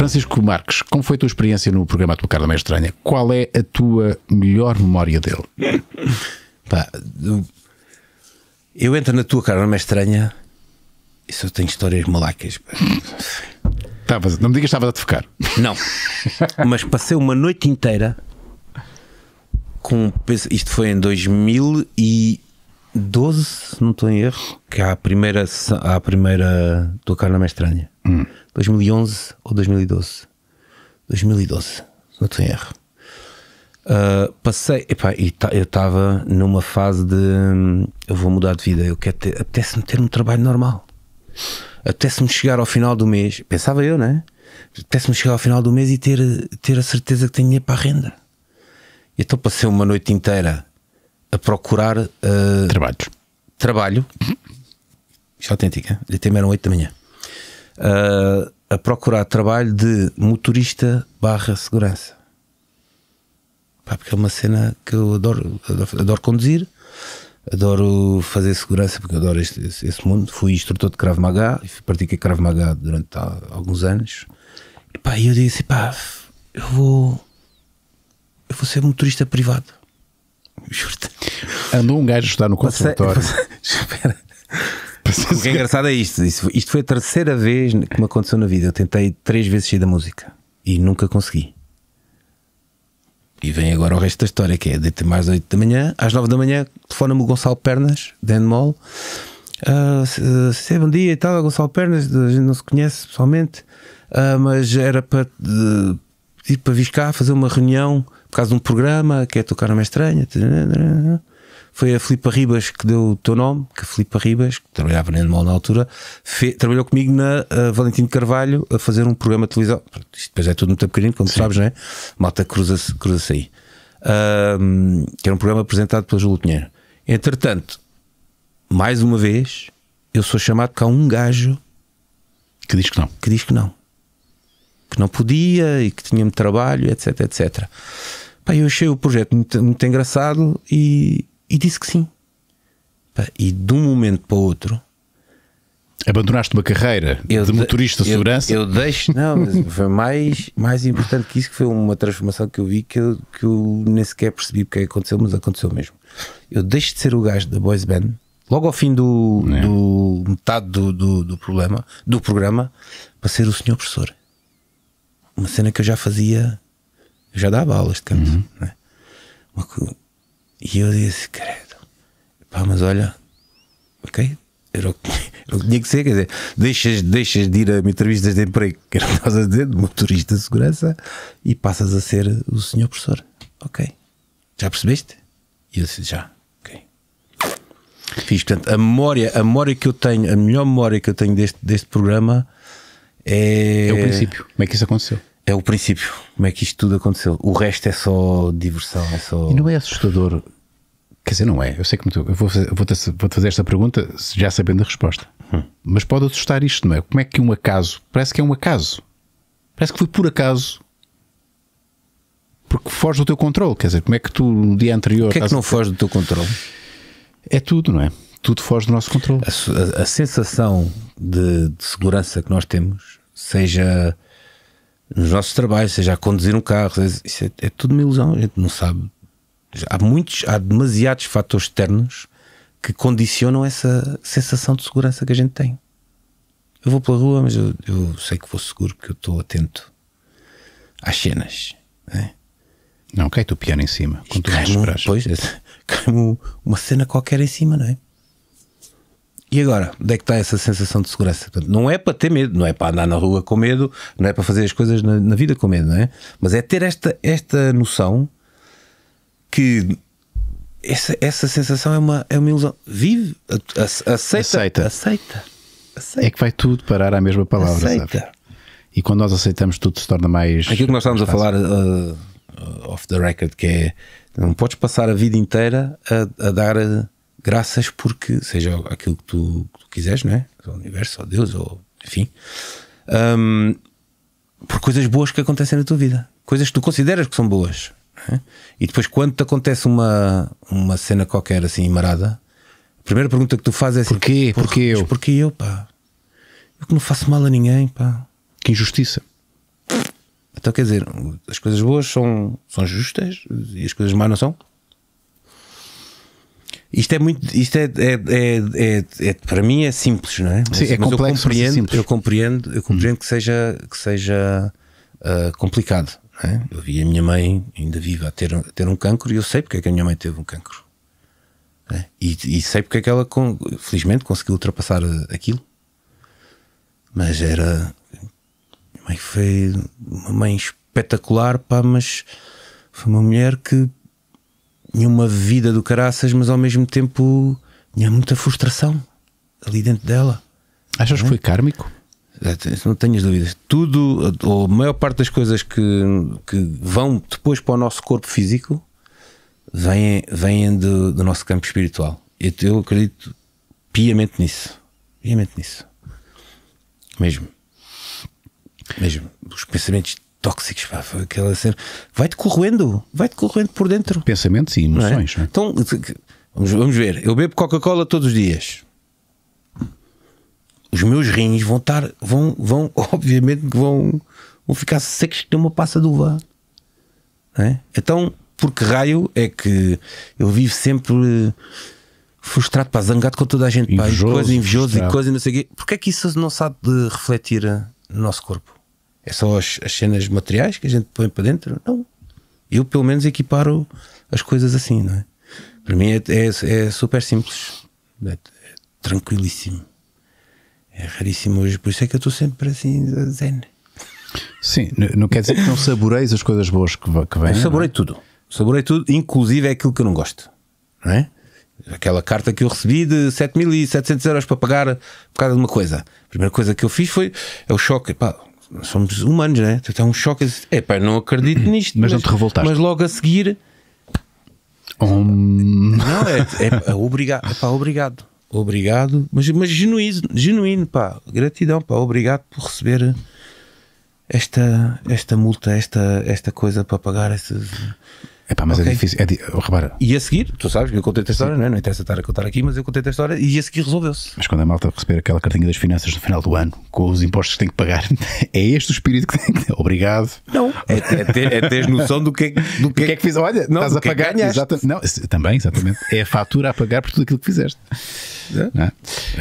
Francisco Marques, como foi a tua experiência no programa Tua Cara da Meia é Estranha? Qual é a tua melhor memória dele? Pá, eu entro na tua cara da Meia é Estranha e só tenho histórias malacas. Estavas, não me digas que estavas a te focar. Não, mas passei uma noite inteira com. Isto foi em 2012, se não estou em erro, que há é a primeira, a primeira Tua Cara da Meia Estranha. Hum 2011 ou 2012. 2012, não estou em erro. Uh, passei, epá, e tá, eu estava numa fase de hum, eu vou mudar de vida, eu quero ter, apetece-me ter um trabalho normal, apetece-me chegar ao final do mês, pensava eu, né? Apetece-me chegar ao final do mês e ter, ter a certeza que tenho dinheiro para a renda. Então passei uma noite inteira a procurar uh, trabalhos. Trabalho. Uhum. Isto é autêntica. Até eram 8 da manhã a procurar trabalho de motorista barra segurança. Pá, porque é uma cena que eu adoro, adoro, adoro conduzir, adoro fazer segurança, porque adoro este, esse, esse, mundo. Fui instrutor de Krav Maga, pratiquei Krav Maga durante alguns anos. E pá, eu disse, pá, eu vou, eu vou ser motorista privado. Andou um gajo a estudar no consultório Passei, o que é engraçado é isto, isto foi a terceira vez que me aconteceu na vida. Eu tentei três vezes sair da música e nunca consegui. E vem agora o resto da história, que é deitei mais oito 8 da manhã, às 9 da manhã, telefona-me o Gonçalo Pernas, Dan Mall. Uh, ah, é bom dia e tal, é Gonçalo Pernas, a gente não se conhece pessoalmente, uh, mas era para ir para Viscar fazer uma reunião por causa de um programa que é tocar uma estranha foi a Filipa Ribas que deu o teu nome, que a Filipa Ribas, que trabalhava na Endemol na altura, fez, trabalhou comigo na eh, Valentim Valentino Carvalho a fazer um programa de televisão. Isto depois é tudo muito pequenino, como Sim. sabes, não é? Malta cruza-se cruza aí. que era um programa apresentado pela Júlio Pinheiro. Entretanto, mais uma vez, eu sou chamado cá um gajo que diz que não. Que diz que não. Que não podia e que tinha me trabalho, etc, etc. Pá, eu achei o projeto muito, muito engraçado e, e disse que sim. E de um momento para o outro. Abandonaste uma carreira de, de motorista de segurança? Eu, eu deixo, não, foi mais, mais importante que isso, que foi uma transformação que eu vi que eu, que eu nem sequer percebi porque é aconteceu, mas aconteceu mesmo. Eu deixo de ser o gajo da boys band, logo ao fim do, é. do metade do, do, do, problema, do programa, para ser o senhor professor. Uma cena que eu já fazia, eu já dava aulas de canto, uhum. né? E eu disse, credo, pá, mas olha, ok, era o que, era o que tinha que ser, quer dizer, deixas, deixas de ir a entrevistas de emprego, que era o que estás a dizer, de motorista de segurança, e passas a ser o senhor professor. Ok, já percebeste? E eu disse, já, ok. Fiz, portanto, a memória, a memória que eu tenho, a melhor memória que eu tenho deste, deste programa é. É o princípio, como é que isso aconteceu? é o princípio. Como é que isto tudo aconteceu? O resto é só diversão, é só. E não é assustador. Quer dizer, não é. Eu sei que tu, eu vou, vou, te, vou te fazer esta pergunta já sabendo a resposta. Hum. Mas pode assustar isto, não é? Como é que um acaso? Parece que é um acaso. Parece que foi por acaso. Porque foge do teu controle. Quer dizer, como é que tu no dia anterior. O que é que não a... foge do teu controle? É tudo, não é? Tudo foge do nosso controle. A, a, a sensação de, de segurança que nós temos, seja nos nossos trabalhos, seja a conduzir um carro, isso é, é, tudo uma ilusão, a gente não sabe. Há muitos, há demasiados fatores externos que condicionam essa sensação de segurança que a gente tem. Eu vou pela rua, mas eu, eu sei que vou seguro porque eu estou atento às cenas. Né? Não, cai-te o piano em cima. Quando tu cai pois, cai uma cena qualquer em cima, não é? E agora, onde é que está essa sensação de segurança? Portanto, não é para ter medo, não é para andar na rua com medo, não é para fazer as coisas na, na vida com medo, não é? Mas é ter esta, esta noção que essa, essa sensação é uma, é uma ilusão. Vive, aceita, aceita. aceita. aceita. É que vai tudo parar à mesma palavra, aceita. Sabe? E quando nós aceitamos, tudo se torna mais. Aquilo que nós estamos a falar uh, off the record, que é não podes passar a vida inteira a, a dar. Uh, graças porque seja aquilo que tu, que tu quiseres, não é? Ou o universo, ou Deus, ou enfim, um, por coisas boas que acontecem na tua vida, coisas que tu consideras que são boas. É? E depois, quando te acontece uma, uma cena qualquer assim, marada, a primeira pergunta que tu fazes é assim: Porquê? porquê eu? Porquê eu, pá? Eu que não faço mal a ninguém, pá. Que injustiça. Então, quer dizer, as coisas boas são, são justas e as coisas más não são? Isto é muito, isto é, é, é, é, para mim é simples, não é? Mas, Sim, é mas complexo, eu compreendo, mas eu compreendo, eu compreendo hum. que seja, que seja uh, complicado. É? Eu vi a minha mãe ainda viva a ter, a ter um cancro e eu sei porque é que a minha mãe teve um cancro. É? E, e, sei porque é que ela, felizmente, conseguiu ultrapassar aquilo. Mas era. Minha mãe foi uma mãe espetacular, pá, mas foi uma mulher que tinha uma vida do caraças, mas ao mesmo tempo tinha muita frustração ali dentro dela. Achas não? que é? foi kármico? É, não tenhas dúvidas. Tudo, ou a maior parte das coisas que, que vão depois para o nosso corpo físico vêm, vêm do, do nosso campo espiritual. Eu, eu acredito piamente nisso. Piamente nisso. Mesmo. Mesmo. Os pensamentos tóxicos, pá, aquela cena. Vai-te corroendo, vai-te corroendo por dentro. Pensamentos e é? emoções, é? É? Então, vamos, vamos ver. Eu bebo Coca-Cola todos os dias. Os meus rins vão estar, vão, vão obviamente que vão, vão ficar secos de uma passa de uva. É? Então, por que raio é que eu vivo sempre eh, frustrado, pá, zangado com toda a gente, pá, invejoso, e coisa invejoso frustrado. e coisa não sei o quê. Porquê é que isso não sabe de refletir eh, no nosso corpo? é só as, as, cenas materiais que a gente põe para dentro. Não. Eu, pelo menos, equiparo as coisas assim, não é? Para mim é, é, é super simples, é, é tranquilíssimo. É raríssimo hoje, por isso é que eu estou sempre assim, zen. Sim, não quer dizer que não saboreis as coisas boas que, que vêm. Eu é? saborei tudo, saborei tudo, inclusive é aquilo que eu não gosto, não é? Aquela carta que eu recebi de 7.700 euros para pagar por causa de uma coisa. A primeira coisa que eu fiz foi é o choque, pá, somos humanos, né? Então um choque. É pá, não acredito nisto. Mas, mas não te revoltaste. Mas logo a seguir. Um... Não, é, é, é, é pá, obrigado. Obrigado, mas, mas genuíno, genuíno, pá. Gratidão, pá. Obrigado por receber esta, esta multa, esta, esta coisa para pagar. Essas... É pá, mas okay. é difícil. É di... Repara. E a seguir, tu sabes que eu contei a história, não é? Não interessa estar a contar aqui, mas eu contei a história e a seguir resolveu-se. Mas quando a malta receber aquela cartinha das finanças no final do ano, com os impostos que tem que pagar, é este o espírito que tem que. Obrigado. Não. É, é, ter, é teres noção do que é, do que, que, é que fiz. Olha, não, estás a é pagar. Que exatamente. Não, também, exatamente. É a fatura a pagar por tudo aquilo que fizeste. É. Não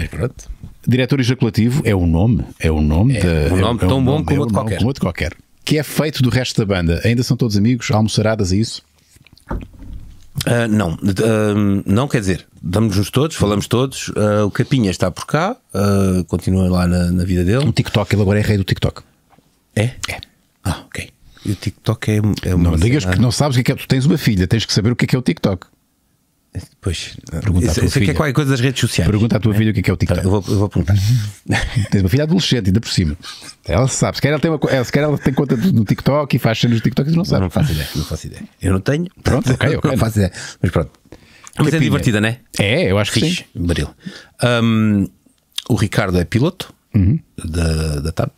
é? pronto. Diretor Ejaculativo é o um nome, é o um nome é, um nome é, tão é um bom nome, como, outro é qualquer. como outro qualquer. Que é feito do resto da banda. Ainda são todos amigos, almoçaradas e é isso? Uh, não, uh, não quer dizer, damos-nos todos, falamos todos. Uh, o Capinha está por cá, continua lá na, na, vida dele. O TikTok, ele agora é rei do TikTok. É? É. Ah, ok. E o TikTok é, é uma. Não digas que não sabes o que é que é. Tu tens uma filha, tens que saber o que é que é o TikTok. Depois, ah, pergunta isso, à tua isso é é filha. é qualquer coisa das redes sociais. Pergunta à tua é? filha o que é, que é o tá, TikTok. Eu vou, eu vou perguntar. Tens uma filha adolescente, ainda por cima. Ela sabe. Se quer ela tem, uma, se quer ela tem conta no TikTok e faz cenas no TikTok, não sabe. Não faço ideia, não faço ideia. Eu não tenho. Pronto, ok, ok. Não faço ideia. Mas pronto. Mas Capinha. é divertida, não é? É, eu acho Fixe, que sim. Baril. Um, o Ricardo é piloto uhum. da, da TAP.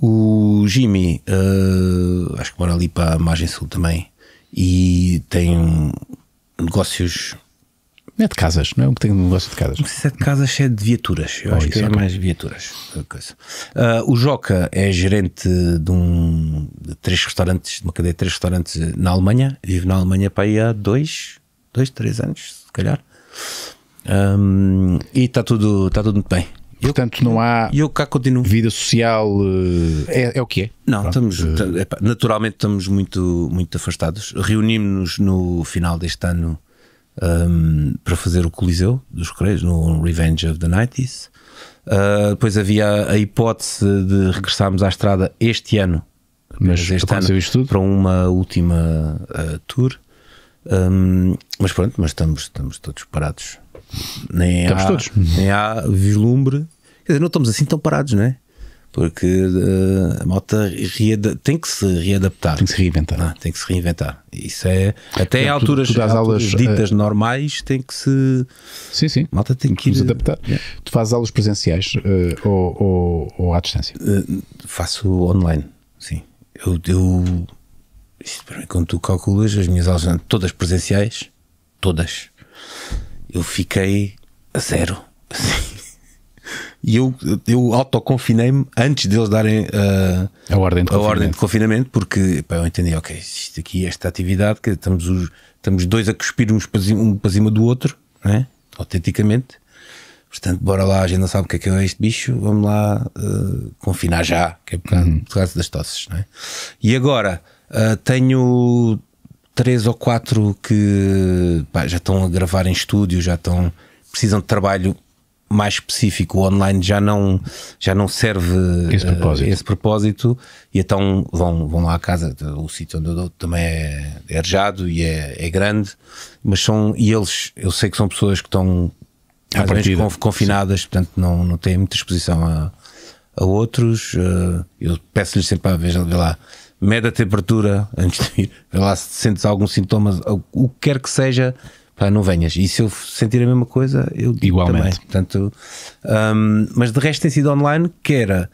O Jimmy, uh, acho que mora ali para a margem sul também. E tem um negócios. Não é de casas, não é um que tem um negócio de casas. Não se é de casas, é de viaturas. Eu oh, acho isso, que é okay. mais viaturas. Uh, o Joca é gerente de, um, de três restaurantes, de uma cadeia de três restaurantes na Alemanha. Vive na Alemanha para aí há dois, dois, três anos, se calhar. Um, e está tudo, está tudo muito bem. Eu, Portanto, não há eu cá continuo. vida social, eh, é, é o que é. Não, estamos, eh, naturalmente estamos muito, muito afastados. Reunimos-nos no final deste ano um, ehm, para fazer o Coliseu dos Correios, no Revenge of the 90 Uh, eh, depois havia a hipótese de regressarmos à estrada este ano, mas este ano para uma última uh, tour. Um, ehm, mas pronto, mas estamos, estamos todos parados nem estamos há, todos. Nem há vislumbre. Quer dizer, não estamos assim tão parados, não é? Porque uh, a malta tem que se readaptar. Tem que se reinventar. Ah, tem que se reinventar. Isso é. Até em alturas, tu, tu alturas aulas, eh, ditas normais tem que se. Sim, sim. A tem que se eh, adaptar. Yeah. Tu fazes aulas presenciais uh, ou, ou, ou, à distância? Uh, faço online, sim. Eu. eu isto, mim, quando tu calculas, as minhas aulas são todas presenciais. Todas eu fiquei a zero. Assim. E eu, eu autoconfinei-me antes deles darem uh, a, ordem de, a ordem de confinamento, porque pá, eu entendi, ok, isto aqui, esta atividade, que estamos, os, estamos dois a cuspir uns para cima, um para cima do outro, né? autenticamente. Portanto, bora lá, a gente não sabe o que é que é este bicho, vamos lá uh, confinar já, que é por causa, uhum. das tosses. Né? E agora, uh, tenho três ou quatro que pá, já estão a gravar em estúdio, já estão precisam de trabalho mais específico. O online já não já não serve esse eh, propósito, esse propósito e então vão vão lá à casa. O sítio onde eu dou também é, é arejado e é, é grande, mas são e eles eu sei que são pessoas que estão mais confinadas, sim. portanto não, não têm muita exposição a, a outros. Eh, eu peço-lhes sempre para ver lá mede a temperatura antes de ir, vê lá se sentes algum sintoma, o que quer que seja, pá, não venhas. E se eu sentir a mesma coisa, eu digo Igualmente. também. Portanto, um, mas de resto tem sido online, que era.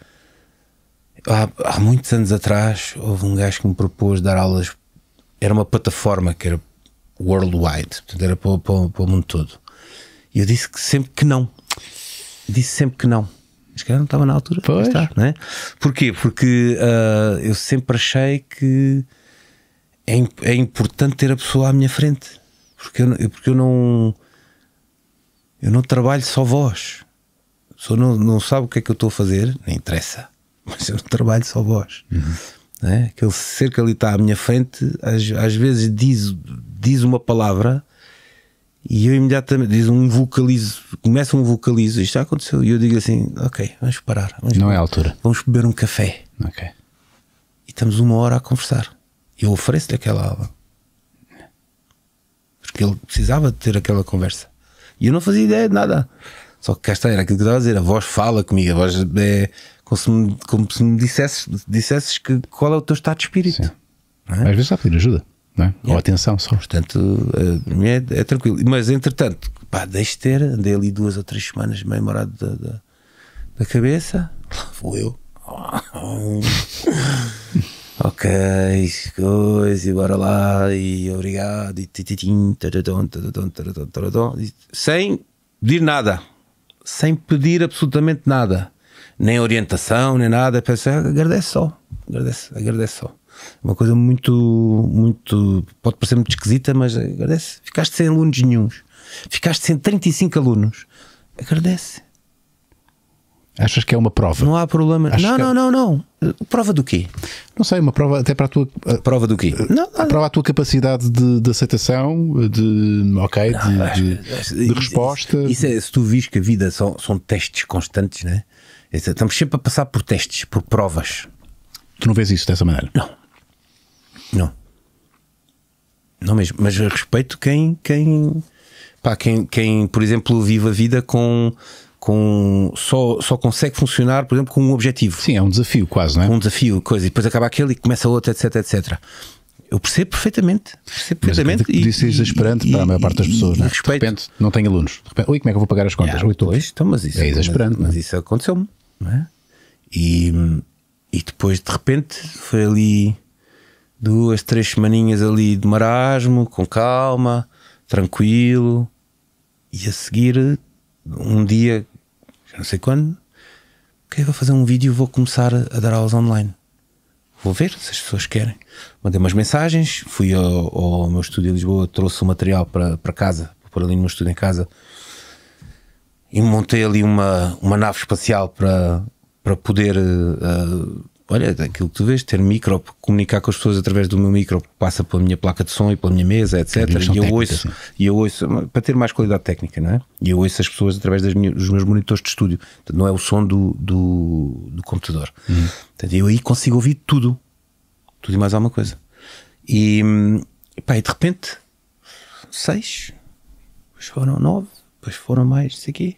Há, há, muitos anos atrás, houve um gajo que me propôs dar aulas. Era uma plataforma que era worldwide, portanto era para, para, para o mundo todo. E eu disse que sempre que não. Disse sempre que não mas que não estava na altura. Pois. Está, não é? Porquê? Porque uh, eu sempre achei que é, é, importante ter a pessoa à minha frente. Porque eu, porque eu não. Eu não trabalho só voz. A pessoa não, não sabe o que é que eu estou a fazer, nem interessa. Mas eu não trabalho só voz. Uhum. é? Aquele ser que ali está à minha frente, às, às vezes diz, diz uma palavra e eu imediatamente diz um vocalizo, começa um vocalizo, isto já aconteceu. E eu digo assim: Ok, vamos parar. Vamos Não beber, é a altura. Vamos beber um café. Ok. E estamos uma hora a conversar. Eu ofereço-lhe aquela aula. Porque ele precisava de ter aquela conversa. E eu não fazia ideia de nada. Só que cá está, era aquilo que estava a dizer: a voz fala comigo, a voz é como se me, como se me dissesses, dissesses que, qual é o teu estado de espírito. É? Às vezes está a pedir ajuda. Não é? Ou atenção só. Portanto, eh, é, é, tranquilo. Mas entretanto, pá, deixe ter, andei ali duas ou três semanas meio morado da, da, da cabeça, lá vou eu. ok, coisa, e bora lá, e obrigado, e tititim, taradon, taradon, taradon, taradon, sem pedir nada, sem pedir absolutamente nada, nem orientação, nem nada, pensei, ah, agradece só, agradece, agradece só. Uma coisa muito, muito. Pode parecer muito esquisita, mas agradece. Ficaste sem alunos nenhums. Ficaste sem 35 alunos. Agradece. Achas que é uma prova? Não há problema. não, é não, não, não. Prova do quê? Não sei, uma prova até para a tua. Prova do quê? Não, não. Prova a tua capacidade de, de aceitação, de. Ok, não, de, de, de isso, é resposta. Isso é, se tu vis que a vida são, são testes constantes, né? Estamos sempre a passar por testes, por provas. Tu não vês isso dessa maneira? Não. Não mesmo, mas respeito quem, quem, pá, quem, quem, por exemplo, vive a vida com, com só, só consegue funcionar, por exemplo, com um objetivo. Sim, é um desafio quase, não é? Um desafio, coisa, e depois acaba aquele e começa outro, etc, etc. Eu percebo perfeitamente. Percebo perfeitamente. Mas, e, isso é exasperante e, para a maior parte das pessoas, não é? De repente não tem alunos. De repente, como é que eu vou pagar as contas? É, ui, então pois, então, mas isso, é exasperante. Mas, é? mas isso aconteceu-me, não é? E, e depois, de repente, foi ali duas, três semaninhas ali de marasmo, com calma, tranquilo. E a seguir, um dia, já não sei quando, ok, vou fazer um vídeo vou começar a dar aulas online. Vou ver se as pessoas querem. Mandei umas mensagens, fui ao, ao meu estúdio em Lisboa, trouxe o material para, para casa, pôr ali no meu estúdio em casa, e montei ali uma, uma nave espacial para, para poder uh, olha, aquilo que tu vês, ter micro, comunicar com as pessoas através do meu micro, que passa pela minha placa de som e pela minha mesa, etc. E eu, ouço, e eu ouço, para ter mais qualidade técnica, não é? E eu ouço as pessoas através minhas, dos meus monitores de estúdio, não é o som do, do, do computador. Uhum. Portanto, eu aí consigo ouvir tudo, tudo e mais alguma coisa. E, pá, e de repente, seis, depois foram nove, depois foram mais, sei aqui.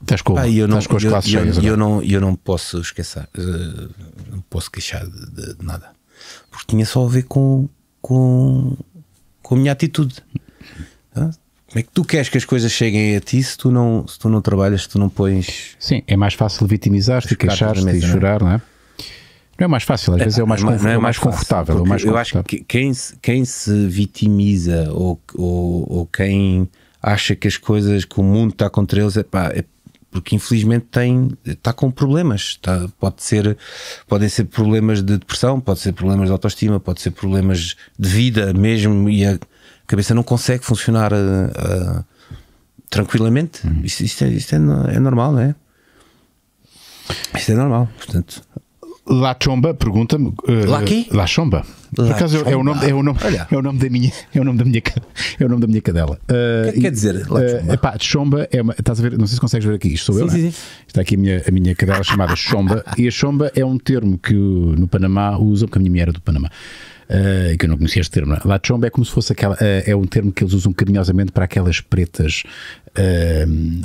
Estás com, eu não, com as eu, classes eu, cheias. Eu, não, eu não posso esquecer, uh, não posso queixar de, de, nada. Porque tinha só a ver com, com, com a minha atitude. Como é que tu queres que as coisas cheguem a ti se tu não, se tu não trabalhas, se tu não pões. Sim, é mais fácil vitimizar-te, queixar-te e é? chorar, não é? Não é mais fácil, às é, vezes é, o mais, não é mais é confortável. confortável. Eu acho que quem se, quem se vitimiza ou, ou, ou quem acha que as coisas, que o mundo está contra eles, é pá, é porque infelizmente tem, está com problemas. Está, pode ser, podem ser problemas de depressão, pode ser problemas de autoestima, pode ser problemas de vida mesmo e a cabeça não consegue funcionar uh, tranquilamente. Uhum. Isto, isto, é, isto é, é normal, não é? Isto é normal, portanto. La Chomba pergunta-me. Uh, La quê? La Chomba. Por acaso é, é o nome, é o nome, é o nome da minha, é o nome da minha, é o nome da minha cadela. Uh, eh, o que é que quer dizer? La eh, Chomba? Uh, Chomba é uma, estás a ver, não sei se consegues ver aqui, isto sou sim, eu. É? Sim, sim. Está aqui a minha, a minha cadela chamada Chomba e a Chomba é um termo que no Panamá usam, que a minha mulher era é do Panamá. Uh, que eu não conhecia este termo. É? La chomba é como se fosse aquela, uh, é um termo que eles usam carinhosamente para aquelas pretas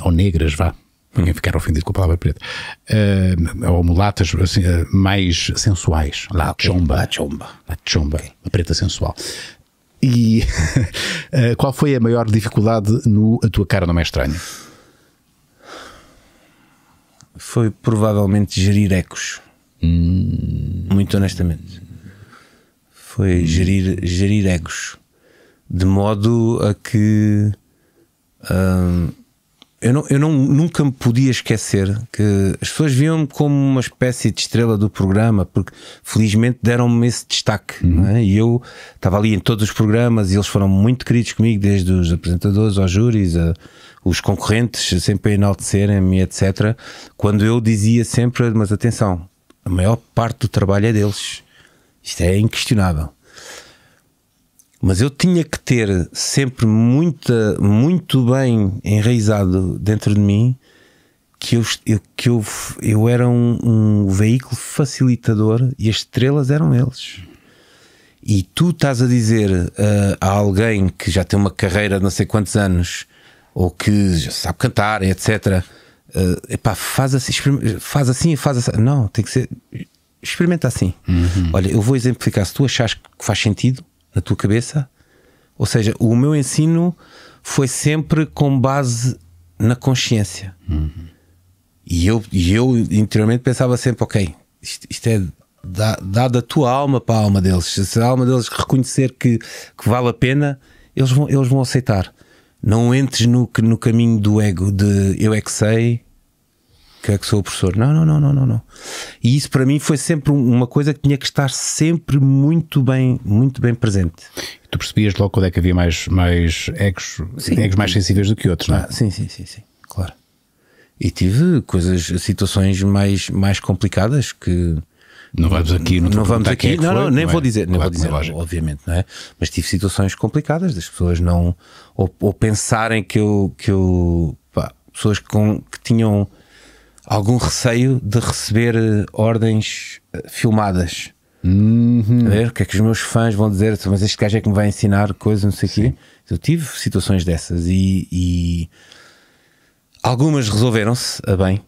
ou negras, vá, ninguém ficar ofendido com a palavra preta, uh, ou mulatas assim, uh, mais sensuais, ah, lá okay. chomba, la chomba, la chomba okay. a preta sensual. E uh, qual foi a maior dificuldade no A Tua Cara Não É Estranha? Foi provavelmente gerir ecos, hum. muito honestamente. Foi hum. gerir, gerir ecos, de modo a que... Hum, eu, não, eu não, nunca me podia esquecer que as pessoas viam-me como uma espécie de estrela do programa, porque felizmente deram-me esse destaque. Uhum. É? E eu estava ali em todos os programas e eles foram muito queridos comigo, desde os apresentadores aos júris, a, os concorrentes sempre a enaltecerem-me, etc. Quando eu dizia sempre, mas atenção, a maior parte do trabalho é deles. Isto é inquestionável mas eu tinha que ter sempre muita, muito bem enraizado dentro de mim que eu, eu que eu, eu era um, um, veículo facilitador e as estrelas eram eles. E tu estás a dizer uh, a alguém que já tem uma carreira de não sei quantos anos ou que já sabe cantar, etc. Uh, eh, epá, faz assim, faz assim, faz assim. Não, tem que ser. Experimenta assim. Uhum. Olha, eu vou exemplificar. Se tu achas que faz sentido, na tua cabeça. Ou seja, o meu ensino foi sempre com base na consciência. Uhum. E, eu, e eu interiormente pensava sempre: ok, isto, isto é da, dado a tua alma para a alma deles. Se a alma deles reconhecer que, que vale a pena, eles vão, eles vão aceitar. Não entres no, no caminho do ego de eu é que sei, que, é que sou o professor. Não, não, não, não, não, não. E isso para mim foi sempre uma coisa que tinha que estar sempre muito bem, muito bem presente. E tu percebias logo quando é que havia mais, mais egos, sim, egos mais sensíveis do que outros, não é? Ah, sim, sim, sim, sim, claro. E tive coisas, situações mais, mais complicadas que não vamos aqui, não, não vamos aqui, é não, foi, não, nem não vou é? dizer, nem claro, vou é dizer, obviamente, não é? Mas tive situações complicadas das pessoas não ou, ou pensarem que eu que eu pá, pessoas com, que tinham algum receio de receber eh, ordens eh, filmadas. Uhum. A ver o que é que os meus fãs vão dizer, mas este gajo é que me vai ensinar coisa, não sei o quê. Eu tive situações dessas e, e algumas resolveram-se a bem.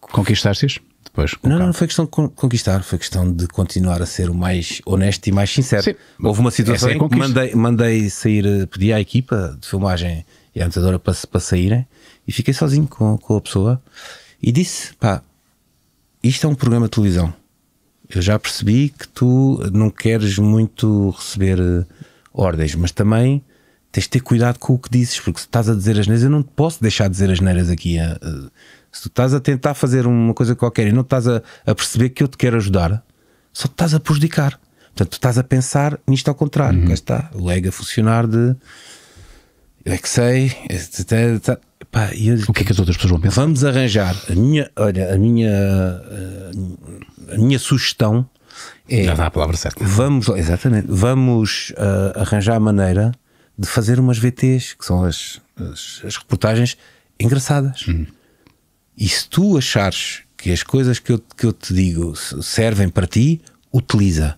Conquistaste-as? Depois, não, não, não, foi questão de conquistar, foi questão de continuar a ser o mais honesto e mais sincero. Sim. Houve uma é situação é em que mandei, mandei sair, eh, pedi à equipa de filmagem e à anotadora para, para saírem e fiquei sozinho com, com a pessoa e disse: pá, isto é um programa de televisão. Eu já percebi que tu não queres muito receber eh, ordens, mas também tens de ter cuidado com o que dizes, porque se estás a dizer as neiras, eu não te posso deixar dizer as neiras aqui. Eh, eh, se tu estás a tentar fazer uma coisa qualquer e não estás a, a perceber que eu te quero ajudar, só te estás a prejudicar. Portanto, tu estás a pensar nisto ao contrário. Uhum. está, o leg a funcionar de eu é que sei, Pá, eu, o que é que as outras pessoas vão pensar? Vamos arranjar. A minha, olha, a minha, a minha sugestão é. Já dá a palavra certa. Vamos, exatamente. Vamos uh, arranjar a maneira de fazer umas VTs, que são as, as, as reportagens engraçadas. Uhum. E se tu achares que as coisas que eu, que eu te digo servem para ti, utiliza.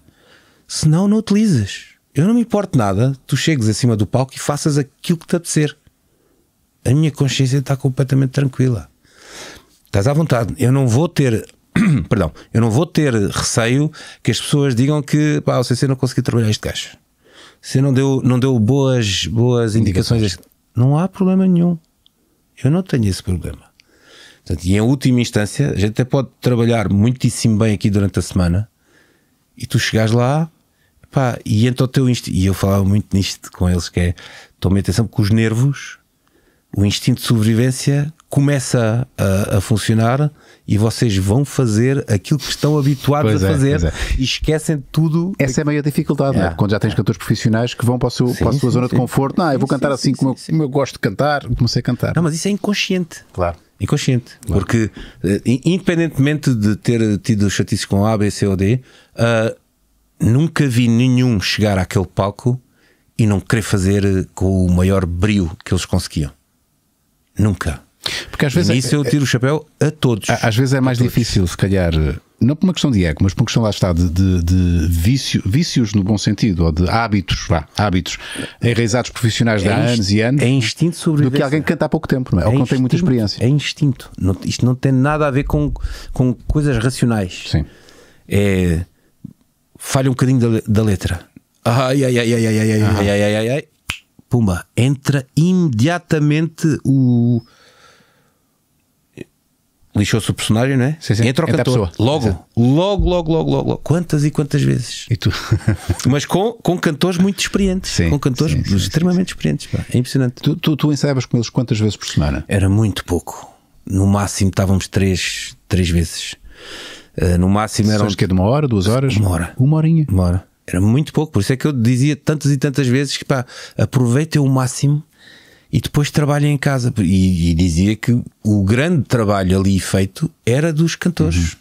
Se não, não utilizas. Eu não me importo nada, tu chegas acima do palco e faças aquilo que te apetecer a minha consciência está completamente tranquila. Estás à vontade. Eu não vou ter perdão, eu não vou ter receio que as pessoas digam que pá, o CC não conseguiu trabalhar este gajo. Você não deu, não deu boas, boas indicações. indicações. Não há problema nenhum. Eu não tenho esse problema. Portanto, e em última instância, a gente até pode trabalhar muitíssimo bem aqui durante a semana e tu chegares lá pá, e entra o teu instinto. E eu falava muito nisto com eles: que é tome atenção porque os nervos o instinto de sobrevivência começa a, a, funcionar e vocês vão fazer aquilo que estão habituados pois a é, fazer é, é. e esquecem tudo. Essa é a maior dificuldade, né? quando já tens cantores profissionais que vão para, sim, para a sua sim, zona sim. de conforto. Não, eu vou cantar assim como, eu, como eu gosto de cantar, comecei a cantar. Não, mas isso é inconsciente. Claro. Inconsciente. Claro. Porque, eh, independentemente de ter tido chatices com A, B, C ou D, uh, nunca vi nenhum chegar àquele palco e não querer fazer eh, com o maior brio que eles conseguiam. Nunca. Porque às vezes. Nisso é, eu tiro o chapéu a todos. Às vezes é mais difícil, se calhar, não por uma questão de ego, mas por uma questão lá está de, de, de vício, vícios no bom sentido, ou de hábitos, vá, hábitos enraizados profissionais de há anos e anos. É instinto sobre Do que alguém que canta há pouco tempo, não é? é ou que não tem muita experiência. É instinto. Não, isto não tem nada a ver com, com coisas racionais. Sim. É. Falha um bocadinho da, da letra. Ai, ai, ai, ai, ai, ai, ai, ai, ai, ai, ai, pumba, entra imediatamente o. Lixou-se o personagem, não é? Sim, sim. Entra o entra cantor. Logo, Exato. logo, logo, logo, logo, Quantas e quantas vezes? E tu? Mas com, com cantores muito experientes. Sim, com cantores sim, extremamente experientes. Pá. É impressionante. Tu, tu, tu ensaiavas com eles quantas vezes por semana? Era muito pouco. No máximo estávamos três, três vezes. Uh, no máximo eram. Sessões que é de uma hora, duas horas? Uma hora. Uma horinha. Uma hora. Era muito pouco, por isso é que eu dizia tantas e tantas vezes que pá, aproveitem o máximo e depois trabalhem em casa. E, e, dizia que o grande trabalho ali feito era dos cantores. Uhum.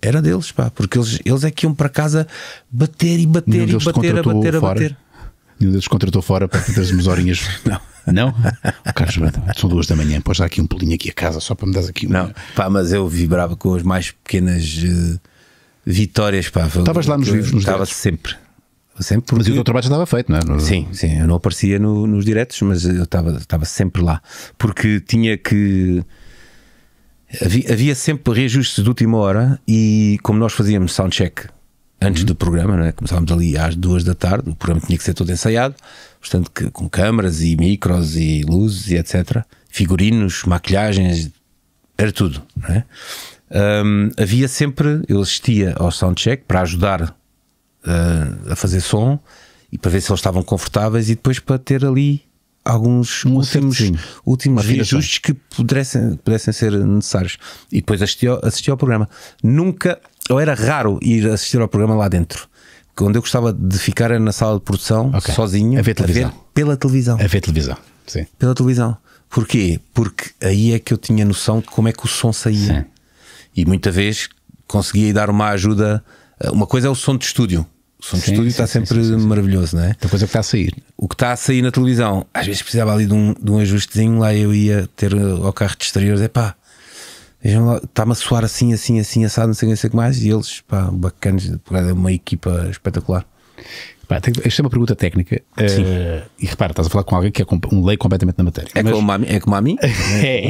Era deles, pá, porque eles, eles é que iam para casa bater e bater e bater a bater a bater. Nenhum deles contratou fora para fazer umas horinhas. Não. Não? Oh, Carlos, são duas da manhã, pois dá aqui um pulinho aqui a casa só para me dar aqui. Um... Não, pá, mas eu vibrava com as mais pequenas. Uh vitórias. Pá, Estavas lá nos vivos, nos Estava diretos. sempre. Sempre porque... Mas o teu trabalho já estava feito, não é? No... Sim, sim. Eu não aparecia no, nos diretos, mas eu estava, estava sempre lá. Porque tinha que. Havia, havia sempre reajustes de última hora e como nós fazíamos soundcheck antes uhum. do programa, não é? começávamos ali às duas da tarde, o programa tinha que ser todo ensaiado, portanto, que, com câmaras e micros e luzes e etc. Figurinos, maquilhagens, era tudo, não é? um, havia sempre, eu assistia ao soundcheck para ajudar uh, a fazer som e para ver se eles estavam confortáveis e depois para ter ali alguns um últimos, últimos reajustes que pudessem, pudessem ser necessários. E depois assistia ao, assisti ao programa. Nunca, ou era raro ir assistir ao programa lá dentro. Onde eu gostava de ficar era na sala de produção, okay. sozinho, a ver, televisão. A ver pela televisão. A ver televisão, sim. Pela televisão. Porquê? Porque aí é que eu tinha noção de como é que o som saía. Sim e muita vez conseguia dar uma ajuda. Eh, uma coisa é o som de estúdio. O som sim, de estúdio sim, está sim, sempre maravilhoso, não é? Outra coisa é que está a sair. O que está a sair na televisão, às vezes precisava ali de um, de um ajustezinho, lá eu ia ter eh, ao carro de exteriores, é pá, está-me a soar assim, assim, assim, assado, não sei o que mais, e eles, pá, bacanas, é uma equipa espetacular esta é uma pergunta técnica. Uh, e repara, estás a falar com alguém que é um leigo completamente na matéria. É mas, como a mim? É como a mim? é,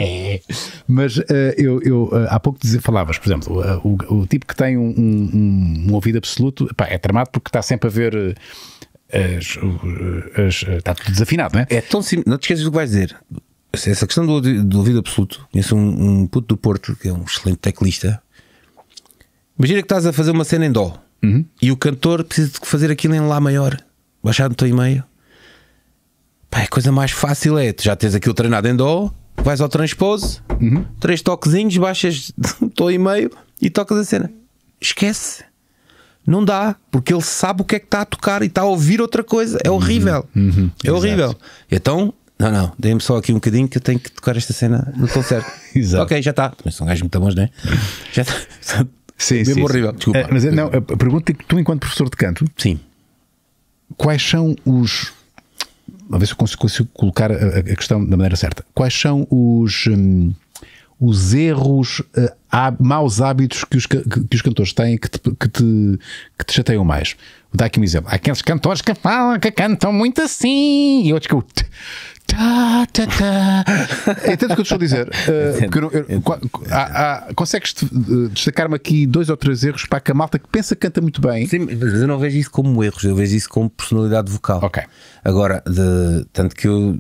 é, é. Mas uh, eu, eu uh, há pouco dizer, falavas, por exemplo, o, o, o, tipo que tem um, um, um ouvido absoluto é tramado porque está sempre a ver. As, as, está tudo desafinado, não é? É tão simples. Não te esqueças do que vais dizer. Essa questão do, do ouvido absoluto. Conheço um, um puto do Porto, que é um excelente teclista. Imagina que estás a fazer uma cena em dó uhum. e o cantor precisa de fazer aquilo em Lá maior, baixar no teu e-mail. Pá, a coisa mais fácil é, tu já tens aquilo treinado em Dó, vais ao transpose, uhum. três toquezinhos, baixas o teu e-mail e tocas a cena. Esquece. Não dá, porque ele sabe o que é que está a tocar e está a ouvir outra coisa. É uhum. horrível. Uhum. É horrível. Então, não, não, dê-me só aqui um bocadinho que eu tenho que tocar esta cena no concerto. Exato. Ok, já está. Mas são gajos muito bons, não é? Já está. Sim, mesmo sim, horrível. Desculpa. Uh, mas é, não, a pergunta é que tu, enquanto professor de canto, sim. quais são os. A ver se eu consigo, consigo colocar a, a, questão da maneira certa. Quais são os. Hum, os erros, uh, há maus hábitos que os, que, que os cantores têm que te, que, te, que te chateiam mais. Vou dar aqui um exemplo. Há aqueles cantores que falam, que cantam muito assim, e outros que eu. Tá, tá, tá. Entendo o que eu te estou a dizer. Uh, eu eu, consegues destacar-me aqui dois ou três erros para que a malta que pensa que canta muito bem. Sim, mas eu não vejo isso como erros, eu vejo isso como personalidade vocal. Ok. Agora, de, tanto que eu.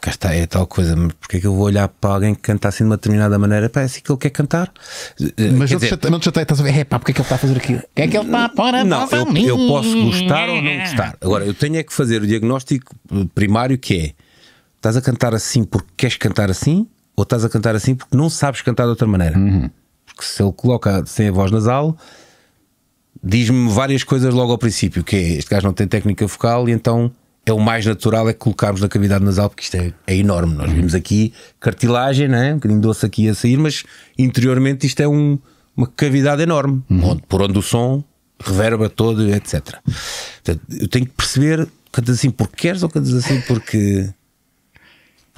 Cá está, é tal coisa, mas porque é que eu vou olhar para alguém que canta assim de uma determinada maneira? Parece é assim que ele quer cantar. Eh, mas quer não, dizer, chate, não te chatei, estás a ver? É pá, porque é que ele está a fazer aquilo? É que ele está para Não, eu, eu posso gostar ou não gostar. Agora, eu tenho é que fazer o diagnóstico primário que é estás a cantar assim porque queres cantar assim ou estás a cantar assim porque não sabes cantar de outra maneira. Uhum. Porque se ele coloca sem a voz nasal, diz-me várias coisas logo ao princípio, que é este gajo não tem técnica vocal e então é o mais natural é colocarmos na cavidade nasal, porque isto é, é enorme. Nós uhum. vimos aqui cartilagem, né? um bocadinho doce aqui a sair, mas interiormente isto é um, uma cavidade enorme, uhum. onde, por onde o som reverba todo, etc. Portanto, eu tenho que perceber, cantas assim porque queres ou cantas assim porque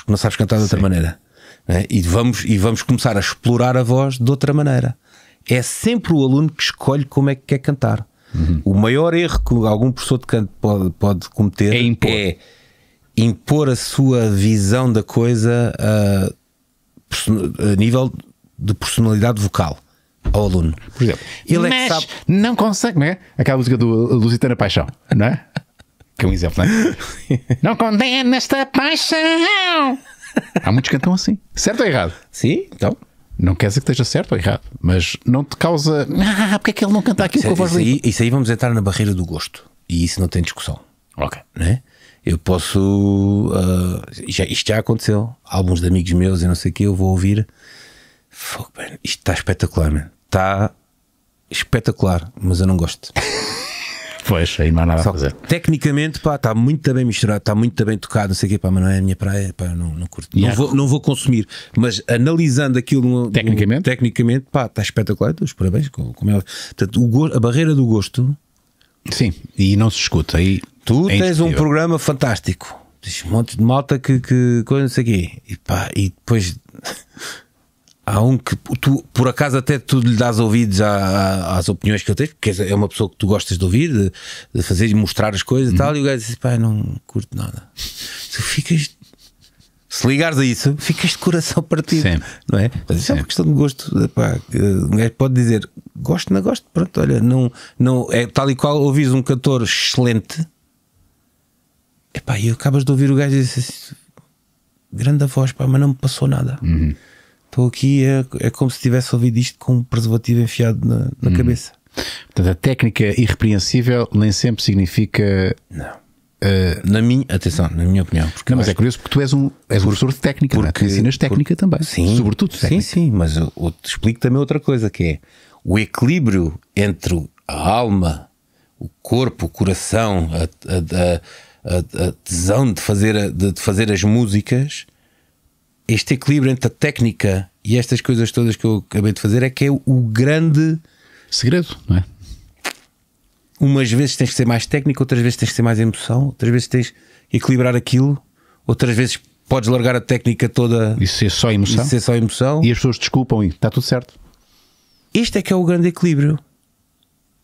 não sabes cantar de Sim. outra maneira. É? E, vamos, e vamos começar a explorar a voz de outra maneira. É sempre o aluno que escolhe como é que quer cantar. Uhum. O maior erro que algum professor de canto pode, pode cometer é impor. é impor. a sua visão da coisa a, a nível de personalidade vocal ao aluno. Por exemplo, ele é mas que sabe... não consegue, não é? Aquela música do Lusitana Paixão, não é? Que é um exemplo, é? não condena esta paixão. Há muitos que cantam assim. Certo ou errado? Sim, então. Não quer dizer que esteja certo ou errado, mas não te causa. Ah, porque é que ele não canta aquilo com a é- voz isso aí, isso aí vamos entrar na barreira do gosto. E isso não tem discussão. Ok. Né? Eu posso. Uh, já, isto já aconteceu. Alguns de amigos meus e não sei o que, eu vou ouvir. Fogo, isto está espetacular, mano. Está espetacular, mas eu não gosto. Pois, aí não há nada Só a fazer. Tecnicamente, pá, está muito bem misturado, está muito bem tocado, não sei o quê, pá, mas não é a minha praia, pá, não, não curto. Yeah. Não, vou, não vou consumir, mas analisando aquilo tecnicamente, um, tecnicamente pá, está espetacular, então, os parabéns. Como é, portanto, o, a barreira do gosto. Sim, e não se escuta. E tu é tens um programa fantástico. Diz um monte de malta que, que coisa, não sei o quê. E pá, e depois. Há um que tu, por acaso, até tu lhe dás ouvidos à, às opiniões que eu tenho, porque é uma pessoa que tu gostas de ouvir, de, de fazer e mostrar as coisas uhum. e tal, e o gajo diz: assim, pá, não curto nada. Tu ficas. Se ligares a isso, ficas de coração partido. Sim. Não é? Mas isso é uma questão de gosto. Pá, um gajo pode dizer: gosto, não gosto, pronto, olha, não, não, é tal e qual ouvis um cantor excelente, epá, e acabas de ouvir o gajo dizer assim, grande voz, pá, mas não me passou nada. Uhum estou aqui, é, é como se tivesse ouvido isto com um preservativo enfiado na, na hum. cabeça. Portanto, a técnica irrepreensível nem sempre significa. Não. Uh, na minha, atenção, na minha opinião. Porque não, mas é curioso porque tu és um, és um professor de técnica, é? porque, não? ensinas técnica porque, também. Sim, sobretudo técnica. Sim, sim, mas eu, eu, te explico também outra coisa que é o equilíbrio entre a alma, o corpo, o coração, a, a, a, a tesão de fazer, de, de fazer as músicas este equilíbrio entre a técnica e estas coisas todas que eu acabei de fazer é que é o grande segredo, não é? Umas vezes tens que ser mais técnico, outras vezes tens que ser mais emoção, outras vezes tens que equilibrar aquilo, outras vezes podes largar a técnica toda e ser só emoção. E, ser só emoção. e as pessoas desculpam e está tudo certo. Este é que é o grande equilíbrio.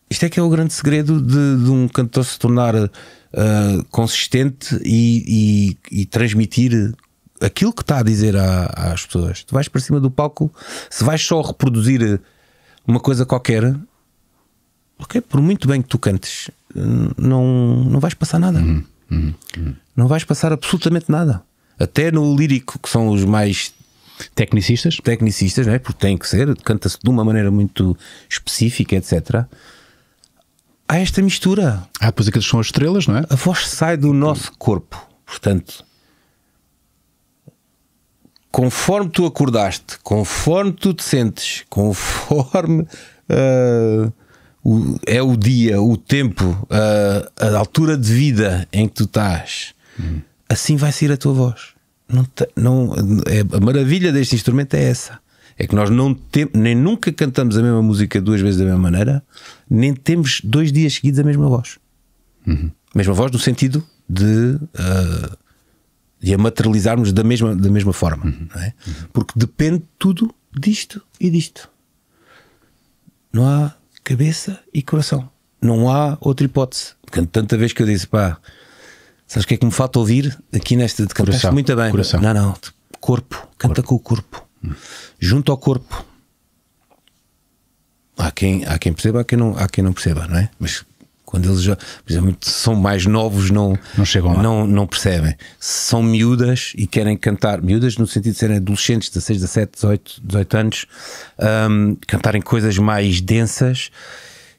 Isto é que é o grande segredo de, de um cantor se tornar uh, consistente e, e, e transmitir aquilo que está a dizer às pessoas. Tu vais para cima do palco, se vais só reproduzir eh, uma coisa qualquer, ok, por muito bem que tu cantes, eh, não, não vais passar nada. Uhum, uhum, uhum. Não vais passar absolutamente nada. Até no lírico, que são os mais tecnicistas, tecnicistas, não é? Porque tem que ser, canta-se de uma maneira muito específica, etc. Há esta mistura. Ah, depois aqueles são as estrelas, não é? A voz sai do nosso corpo, portanto, conforme tu acordaste, conforme tu te sentes, conforme uh, o, é o dia, o tempo, uh, a altura de vida em que tu estás, assim vai ser a tua voz. Não, te, não é, a maravilha deste instrumento é essa. É que nós não tem, nem nunca cantamos a mesma música duas vezes da mesma maneira, nem temos dois dias seguidos a mesma voz. Uhum. Mesma voz no sentido de uh, e a materializarmos da mesma, da mesma forma, uhum. é? porque depende tudo disto e disto. Não há cabeça e coração, não há outra hipótese. Porque tanta vez que eu disse, pá, sabes o que é que me falta ouvir aqui nesta? de coração, muito bem, coração. não, não, corpo, canta corpo. com o corpo, uhum. junto ao corpo. Há quem, há quem perceba, há quem, não, há quem não perceba, não é? Mas quando eles já, por exemplo, são mais novos, não, não, chegam lá. não, não percebem. São miúdas e querem cantar, miúdas no sentido de serem adolescentes, 16, 17, 18, 18 anos, um, cantarem coisas mais densas.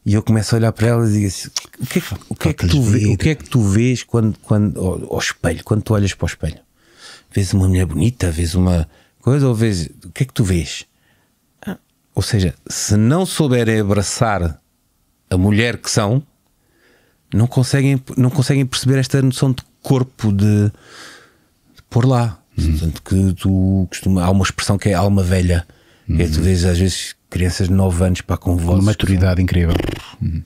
E eu começo a olhar para elas e digo assim: o que é, o que, é que, tu, vê, o que, é que tu vês quando, quando, ao, ao espelho, quando tu olhas para o espelho? Vês uma mulher bonita, vês uma coisa, ou vês. O que é que tu vês? Ah, ou seja, se não souberem abraçar a mulher que são, não conseguem, não conseguem perceber esta noção de corpo, de, de pôr lá. Uhum. que tu costuma, há uma expressão que é alma velha. Uhum. É, tu uhum. vês às vezes crianças de 9 anos para com voz. Uma maturidade incrível. Uhum.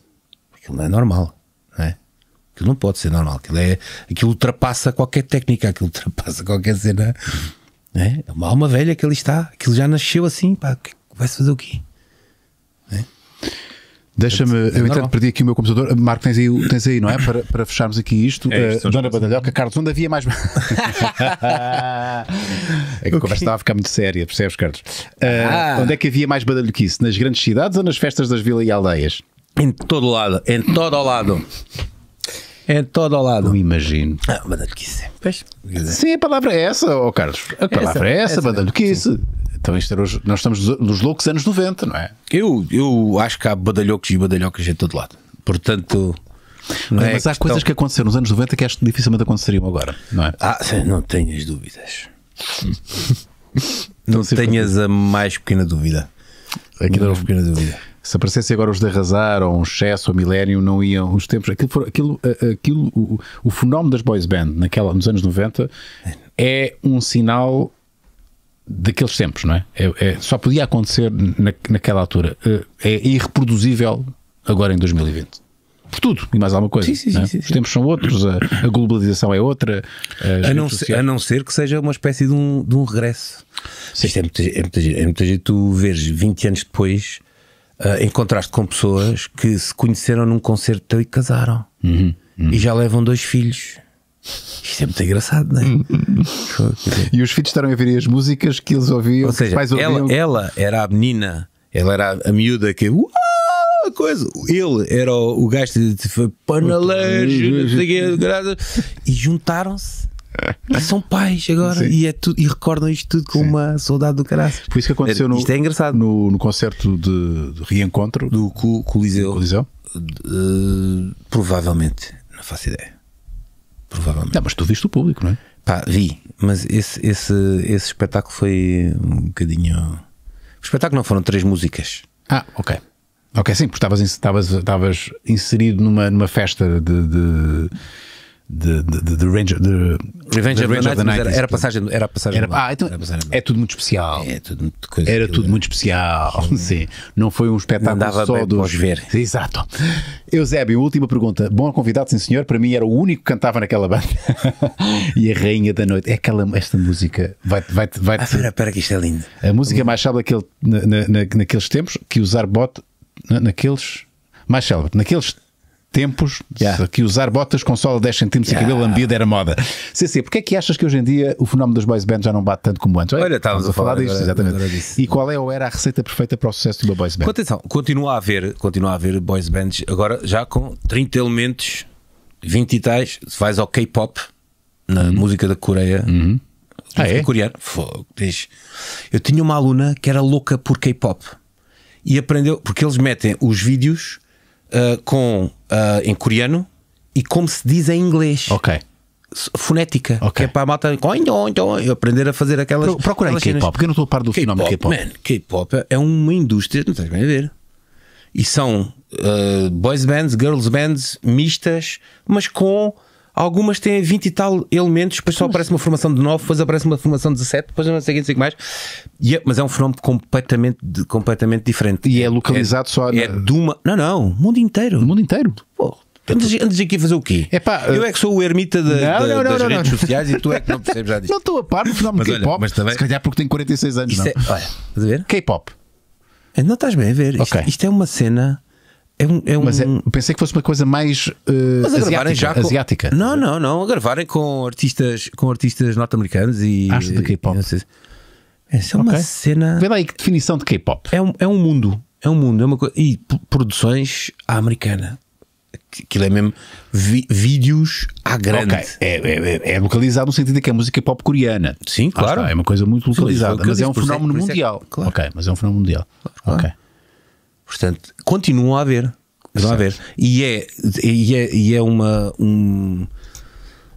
Aquilo não é normal, não é? Aquilo não pode ser normal. Aquilo, é, aquilo ultrapassa qualquer técnica, aquilo ultrapassa qualquer cena. Uhum. É? é uma alma velha que ali está. Aquilo já nasceu assim, pá, é vai-se fazer o quê? Deixa-me, é eu entanto perdi aqui o meu computador. Marco, tens aí, tens aí não é? Para, para fecharmos aqui isto. É eh, isto uh, Dona Badalhoca, Carlos, onde havia mais. é que a conversa estava a ficar muito séria, percebes, Carlos? Uh, ah. Onde é que havia mais badalhoquice? Nas grandes cidades ou nas festas das vilas e aldeias? Em todo lado, em todo lado. Em todo lado. Não imagino. Ah, badalhoquice. Pois. Sim, a palavra é essa, oh Carlos. A palavra é essa, essa badalhoquice. Então isto era os, nós estamos nos loucos anos 90, não é? Eu, eu acho que há badalhocos e badalhocas em todo lado. Portanto. Não mas, é mas há questão... coisas que aconteceram nos anos 90 que acho que dificilmente aconteceriam agora, não é? Ah, não tenhas dúvidas. não tenhas a mais pequena dúvida. Aqui não houve pequena dúvida. Se aparecessem agora os de arrasar, ou um excesso, ou milénio, não iam os tempos. Aquilo, for, aquilo, eh, aquilo o, o, fenómeno das boys band naquela, nos anos 90 é. é um sinal daqueles tempos, não é? é, é só podia acontecer na, naquela altura. Eh, é, irreproduzível agora em 2020 por tudo e mais alguma coisa. Sim, sim, é? sim, Os tempos são outros, a, a globalização é outra. A, não ser, a não ser que seja uma espécie de um, de um regresso. Sim. Isto é muita, é, é Tu vês 20 anos depois, uh, encontraste com pessoas que se conheceram num concerto teu e casaram. Uhum, uhum. E já levam dois filhos. Isto é muito engraçado, não é? e os filhos estavam a ouvir as músicas que eles ouviam, Ou seja, os pais ouviam. Ela, ela era a menina, ela era a miúda que. Uau! coisa. Ele era o, o gajo de, de, de e juntaram-se. E são pais agora e, é tudo, e recordam isto tudo com Sim. uma saudade do caralho. Por isso que aconteceu é, no, isto é engraçado. No, no concerto de, de, reencontro do Coliseu. Coliseu? Uh, provavelmente, não faço ideia provavelmente. Não, mas tu viste o público, não é? Pá, vi, mas esse, esse, esse espetáculo foi um bocadinho. O espetáculo não foram três músicas. Ah, ok. Ok, sim, porque estavas inserido numa, numa festa de, de, de, de, de, de, ranger, de Revenge, of the Night, era, era, passagem, era a passagem era, ah, então, era passagem é tudo muito especial. É tudo muito coisa era tudo era. muito especial, sim. sim. Não foi um espetáculo Mandava só dos... ver. Exato. Eusébio, última pergunta. Bom convidado, sim senhor, para mim era o único que cantava naquela banda. e a rainha da noite. É aquela, esta música vai vai vai ah, espera pera, que isto é lindo. A música mais chave na, na, naqueles tempos que usar bot. na, naqueles mais célebre, naqueles tempos yeah. que usar botas com sola 10 cm yeah. e cabelo lambido era moda. CC, porquê é que achas que hoje em dia o fenómeno dos boys bands já não bate tanto como antes? Olha, estávamos a falar agora, disto, exatamente. Disso. E qual é ou era a receita perfeita para o sucesso de uma boys band? Atenção, continua a haver, continua a haver boys bands agora já com 30 elementos, 20 e tais, vais ao K-pop, na uhum. música da Coreia. Uhum. Ah, é? coreano. Eu tinha uma aluna que era louca por K-pop e aprendeu, porque eles metem os vídeos eh, com, uh, em coreano e como se diz em inglês. Ok. Fonética, okay. que é para a malta aprender a fazer aquelas. procurei K-pop, porque eu não estou a par do fenómeno K-pop. K-pop é uma indústria, não estás bem a ver. E são uh, boys bands, girls bands mistas, mas com Algumas têm 20 e tal elementos, depois só mas... aparece assim? uma formação de 9, depois aparece uma formação de 17, depois não sei o que, não que mais. É, mas é um fenómeno completamente, de, completamente diferente. E é localizado é, só. É na... de uma. Não, não. Mundo inteiro. O mundo inteiro. Porra. Andas, andas aqui a fazer o quê? Epá, eu é que sou o ermita de, não, de, não, das não, redes sociais e tu é que não percebes já disso. Não estou a par no fenómeno K-pop. Também... Se calhar porque tenho 46 anos. Isso é- não. É, olha, estás a ver? K-pop. Eh, não estás bem a ver. Okay. Isto, isto, é uma cena. É um, é um... Mas é, pensei que fosse uma coisa mais uh, asiática, já com... asiática. Não, não, não. A gravarem com artistas, com artistas norte-americanos e. Acho de K-pop. Essa é uma okay. cena. Vê lá aí que definição de K-pop. É um, é um mundo. É um mundo. É uma co... E produções à americana. Aquilo é mesmo vi... vídeos à grande. Okay. É, é, é, é localizado no sentido de que é música pop coreana. Sim, claro. Ah, é uma coisa muito localizada. Sim, mas, é um é fenómeno é mundial. Claro. Ok, mas é um fenómeno mundial. claro. Ok. Portanto, continuam a haver. continua a haver. E é, e é, e é uma. Um,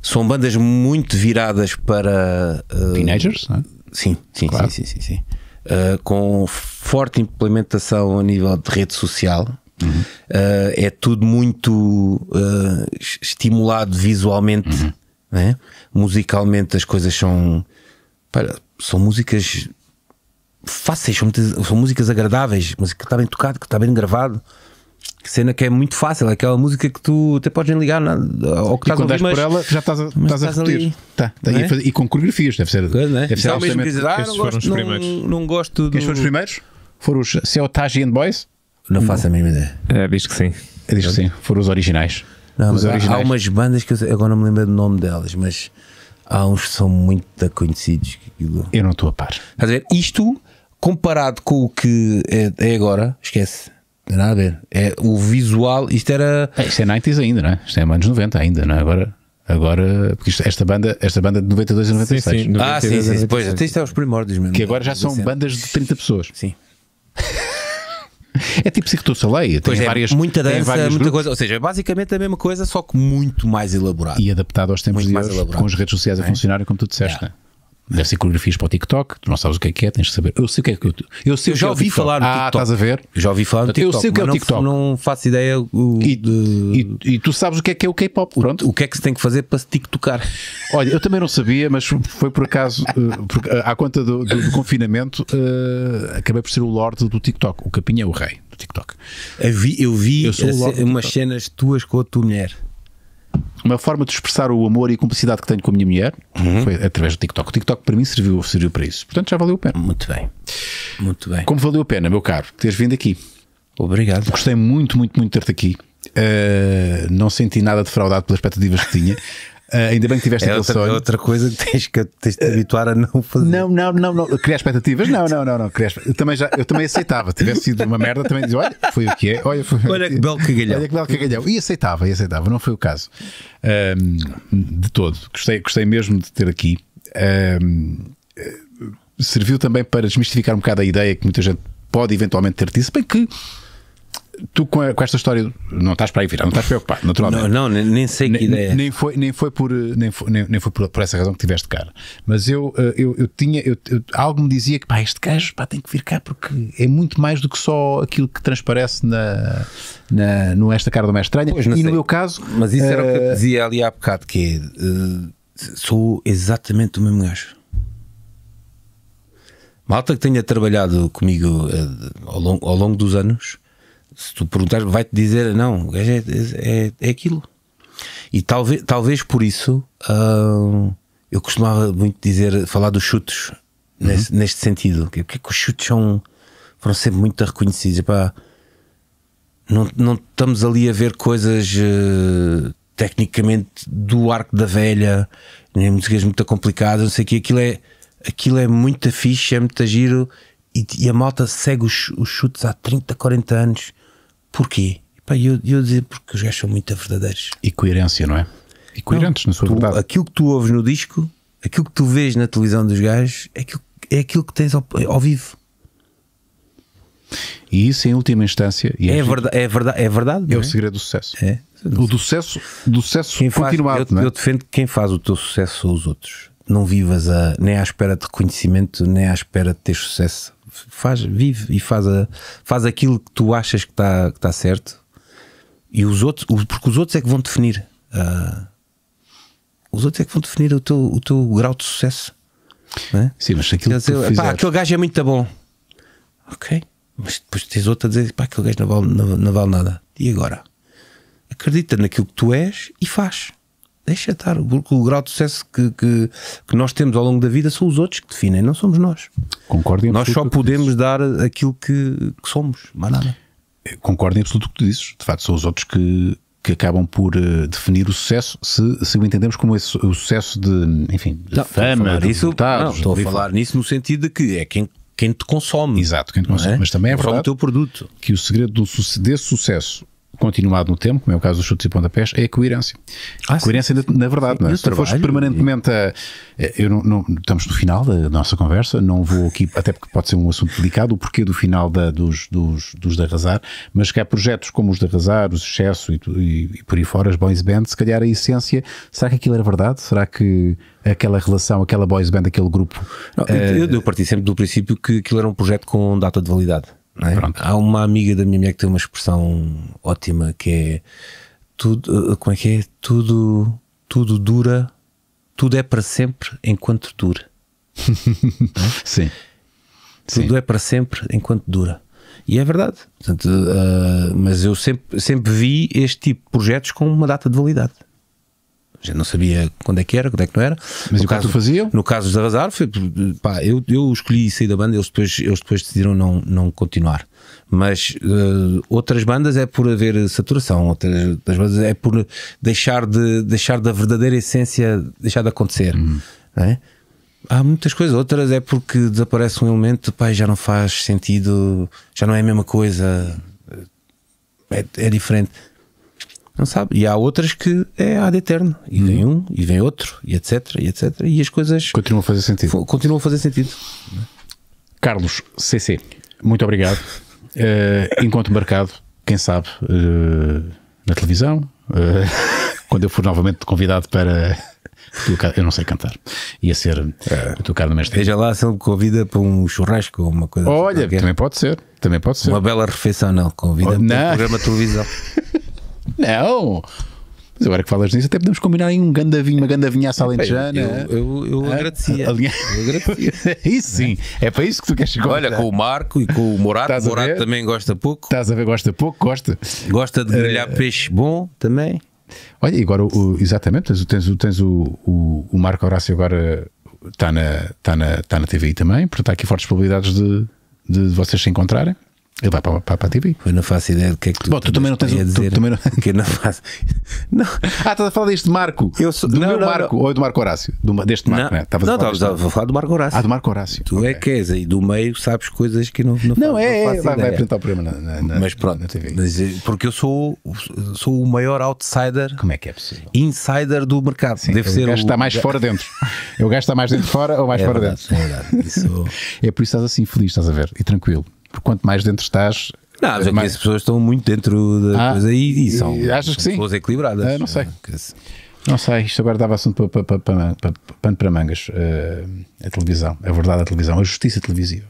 são bandas muito viradas para. Uh, Teenagers, não é? Sim, sim, claro. sim, sim, sim, sim. Uh, com forte implementação a nível de rede social. Uhum. Uh, é tudo muito uh, estimulado visualmente, uhum. né? musicalmente as coisas são são músicas fáceis, são, muito, são músicas agradáveis, música que está bem tocado, que está bem gravado. Cena que é muito fácil, é aquela música que tu até podes nem ligar nada, que e estás a ouvir, mas, por ela já estás a, estás a repetir. Tá, tá, é? e, e, com coreografias, deve ser. Coisa, não é? Deve ser então dizer, ah, não gosto, não, gosto Quem foram os primeiros? Foram os Seotaji and Boys? Não, não faço a mínima ideia. É, diz que sim. É, diz que sim, foram os originais. Não, os originais. Há, há umas bandas que eu, agora não me lembro do nome delas, mas há uns que são muito conhecidos. Eu não estou a par. a ver? Isto comparado com o que é, é agora, esquece. Nada a ver. É, o visual, isto era. É, isto é 90s ainda, não é? Isto é anos 90 ainda, não é? Agora. Agora, porque isto, esta banda, esta banda de 92 a 96. Sim, sim, ah, sim, sim. Pois, até isto é os primórdios mesmo. Que agora já são bandas de 30 pessoas. Sim. É tipo Cirque du Soleil, tem é, várias muita dança, muita coisa, ou seja, é basicamente a mesma coisa, só que muito mais elaborado e adaptado aos tempos muito de hoje, com as redes sociais é? a funcionarem como tu disseste. Yeah. É. Deve ser coreografias para o TikTok, tu não sabes o que é que é, tens de saber. Eu sei o que é que eu. Eu, sei é ah, eu já ouvi falar no TikTok. Ah, estás a ver? já ouvi falar no TikTok. Eu sei o que é o TikTok. Não faço ideia. O, e, de... e, e, tu sabes o que é que é o K-pop. Pronto. O, que é que se tem que fazer para se TikTokar? Olha, eu também não sabia, mas foi por acaso, eh, por, eh, à conta do, do, do confinamento, uh, acabei por ser o Lorde do TikTok. O Capinha é o rei do TikTok. Eu vi, eu vi eu umas cenas tuas com a tua mulher uma forma de expressar o amor e a cumplicidade que tenho com a minha mulher uhum. foi através do TikTok. O TikTok para mim serviu, serviu para isso. Portanto, já valeu a pena. Muito bem. Muito bem. Como valeu a pena, meu caro, teres vindo aqui. Obrigado. Gostei muito, muito, muito de ter-te aqui. Uh, não senti nada defraudado pelas expectativas que tinha. Uh, ainda bem que tiveste é aquele outra, sonho. outra coisa que tens que tens te habituar a não fazer. Não, não, não, não. Criar expectativas? Não, não, não, não. Criar... Eu, também já, eu também aceitava. Tivesse sido uma merda, também dizia, olha, foi o que é. Olha, foi... olha que é. belo cagalhão. Olha que belo cagalhão. E aceitava, e aceitava. Não foi o caso. Um, de todo. Gostei, gostei mesmo de ter aqui. Um, eh, serviu também para desmistificar um bocado a ideia que muita gente pode eventualmente ter tido, se bem que tu com, a, com, esta história não estás para aí virar, não estás preocupado, naturalmente. Não, não nem sei que ideia. É. Nem foi, nem foi, por, nem foi, nem, nem foi por, por, essa razão que tiveste cara. Mas eu, eh, eu, eu tinha, eu, eu, algo me dizia que pá, este gajo pá, tem que vir cá porque é muito mais do que só aquilo que transparece na, na, no Esta Cara do Mais Estranha. Pois, e sei. no meu caso. Mas isso era o que eu eh, dizia ali há bocado: que uh, sou exatamente o mesmo gajo. Malta que tenha trabalhado comigo uh, ao, longo, ao longo dos anos se tu perguntares, vai-te dizer, não, é, é, é aquilo. E talvez, talvez por isso hum, eu costumava muito dizer, falar dos chutes uhum. nesse, neste sentido. Porque, é que os chutes são, foram sempre muito reconhecidos. Epá, não, não estamos ali a ver coisas uh, tecnicamente do arco da velha, nem músicas muito complicadas, não sei o que. Aquilo é, aquilo é muito fixe, é muito giro. E, e a malta segue os, os chutes há 30, 40 anos Porquê? E eu, eu dizer porque os gajos são muito verdadeiros. E coerência, não é? E coerentes não, na sua tu, verdade. Aquilo que tu ouves no disco, aquilo que tu vês na televisão dos gajos, é aquilo, é aquilo que tens ao, ao vivo. E isso, em última instância, é, é, é, é, verdade, é, verdade, é verdade. É o segredo do sucesso. É. O do sucesso, do sucesso continuado. Faz, eu, é? eu, defendo que quem faz o teu sucesso são os outros. Não vivas a, nem à espera de reconhecimento, nem à espera de ter sucesso faz, vive e faz, a, faz aquilo que tu achas que está que tá certo. E os outros, porque os outros é que vão definir. Uh, os outros é que vão definir o teu, o teu grau de sucesso. É? Sim, mas aquilo dizer, que tu pá, aquele gajo é muito bom. Ok, mas depois tens outro a dizer, pá, aquele gajo não vale, não, não vale nada. E agora? Acredita naquilo que tu és e faz deixa estar, o grau de sucesso que, que, que, nós temos ao longo da vida são os outros que definem, não somos nós. Concordo em Nós só podemos dar aquilo que, que, somos, mais nada. Eh, concordo em absoluto com o que tu dizes. De facto, são os outros que, que acabam por uh, definir o sucesso, se, se o entendemos como esse, o sucesso de, enfim, não, fama, de isso, não, estou a falar nisso no sentido de que é quem quem te consome. Exato, quem te é? consome. É? Mas também é verdade o teu produto. que o segredo do, desse sucesso continuado no tempo, como é o caso dos chutes e pontapés, é a coerência. Ah, coerência, sim, sim, na, verdade, sim, é? se tu fores permanentemente a. Eh, eu não, não, estamos no final da nossa conversa, não vou aqui, até porque pode ser um assunto delicado, o porquê do final da, dos, dos, dos de arrasar, mas que há projetos como os de arrasar, os excesso e, e, e por aí fora, as boys band, se calhar a essência, será que aquilo era verdade? Será que aquela relação, aquela boys band, aquele grupo. Não, eu, eu eh, parti sempre do princípio que aquilo era um projeto com data de validade. É? Há uma amiga da minha mulher que tem uma expressão ótima que é tudo, eh, como é que é? Tudo, tudo dura, tudo é para sempre enquanto dura. Sim. Tudo Sim. é para sempre enquanto dura. E é verdade. Portanto, uh, mas eu sempre, sempre vi este tipo de projetos com uma data de validade. A gente não sabia quando é que era, quando é que não era. Mas no o caso, é que tu faziam? No caso de Arrasar, foi, pá, eu, eu escolhi sair da banda, eles depois, eles depois decidiram não, não continuar. Mas uh, outras bandas é por haver saturação, outras, outras bandas é por deixar, de, deixar da verdadeira essência, deixar de acontecer. Uhum. Não é? Há muitas coisas, outras é porque desaparece um elemento, pá, já não faz sentido, já não é a mesma coisa, é, é diferente. Não sabe. E há outras que é ad eterno. E uhum. vem um, e vem outro, e etc, e etc. E as coisas. Continuam a fazer sentido. Continuam a fazer sentido. Carlos CC, muito obrigado. uh, encontro marcado, quem sabe, uh, na televisão. Uh, quando eu for novamente convidado para. Eu não sei cantar. Ia ser é. o Tucano Mestre. Veja lá se ele me convida para um churrasco ou uma coisa Olha, assim também pode ser. Também pode ser. Uma bela refeição, não. Convida-me oh, para um programa de televisão. Não. Mas agora que falas nisso, até podemos combinar em um gandavinho, uma gandavinha alentejana. Eu, eu, eu, agradecia. eu agradecia. isso sim, é para isso que tu queres chegar. Olha, com o Marco e com o Morato. O Morato também gosta pouco. Estás a ver, gosta pouco, gosta. Gosta de grelhar uh, peixe bom também. Olha, e agora, o, exatamente, tens, tens, tens o, o, o Marco Horácio agora está na, está na, está na TVI também, portanto há aqui fortes probabilidades de, de vocês se encontrarem. Ele vai para, para, para a TV. Eu não faço ideia do que é que tu, Bom, tu também não tens a dizer. Tu, também não... Que não faço. Não. Ah, estás a falar deste Marco. Eu sou... Do não, meu não, Marco. Ou é do Marco Horácio. Do, deste Marco, não, né? não, estava a falar do Marco Horácio. Ah, do Marco Horácio. Tu é okay. é que és aí do meio, sabes coisas que não Não, não faço, é, é, faço vai, vai, apresentar o problema na, na, mas pronto, na TV. Mas, eh, porque eu sou, sou o maior outsider. Como é que é possível? Insider do mercado. Sim, Deve ser. O gajo está mais fora dentro. Eu gasto mais dentro fora ou mais é fora verdade, dentro. É, verdade. Isso... é por isso estás assim feliz, estás a ver? E tranquilo porque quanto mais dentro estás. Não, mas é mais... as pessoas estão muito dentro da ah, coisa e, e são, e achas que sim? pessoas equilibradas. Ah, não sei. Ah, não sei, isto agora dava assunto para, para, para, para, para mangas. Uh, a televisão, é a verdade da televisão, a justiça televisiva.